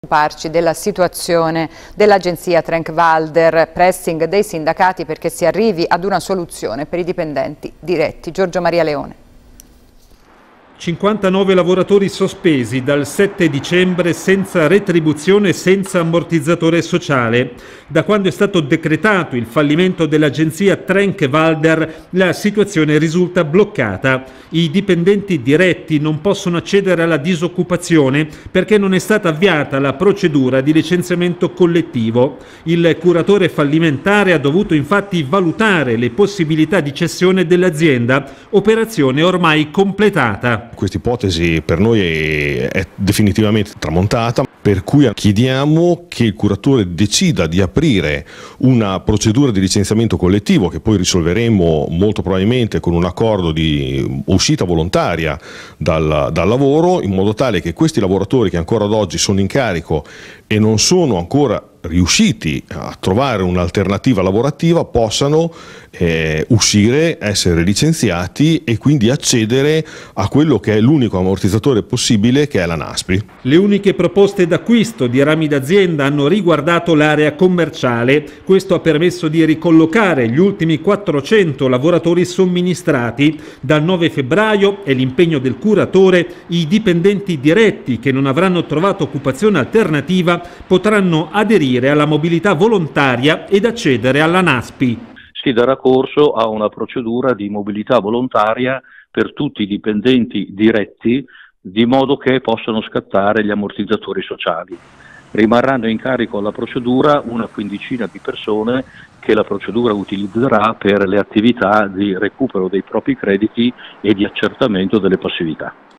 occuparci della situazione dell'agenzia Trenk Valder, pressing dei sindacati perché si arrivi ad una soluzione per i dipendenti diretti. Giorgio Maria Leone. 59 lavoratori sospesi dal 7 dicembre senza retribuzione e senza ammortizzatore sociale. Da quando è stato decretato il fallimento dell'agenzia Trenk Valder, la situazione risulta bloccata. I dipendenti diretti non possono accedere alla disoccupazione perché non è stata avviata la procedura di licenziamento collettivo. Il curatore fallimentare ha dovuto infatti valutare le possibilità di cessione dell'azienda, operazione ormai completata. Questa ipotesi per noi è, è definitivamente tramontata, per cui chiediamo che il curatore decida di aprire una procedura di licenziamento collettivo che poi risolveremo molto probabilmente con un accordo di uscita volontaria dal, dal lavoro, in modo tale che questi lavoratori che ancora ad oggi sono in carico e non sono ancora riusciti a trovare un'alternativa lavorativa possano eh, uscire, essere licenziati e quindi accedere a quello che è l'unico ammortizzatore possibile che è la NASPI. Le uniche proposte d'acquisto di rami d'azienda hanno riguardato l'area commerciale. Questo ha permesso di ricollocare gli ultimi 400 lavoratori somministrati. Dal 9 febbraio è l'impegno del curatore i dipendenti diretti che non avranno trovato occupazione alternativa potranno aderire aderire alla mobilità volontaria ed accedere alla NASPI. Si darà corso a una procedura di mobilità volontaria per tutti i dipendenti diretti di modo che possano scattare gli ammortizzatori sociali. Rimarranno in carico alla procedura una quindicina di persone che la procedura utilizzerà per le attività di recupero dei propri crediti e di accertamento delle passività.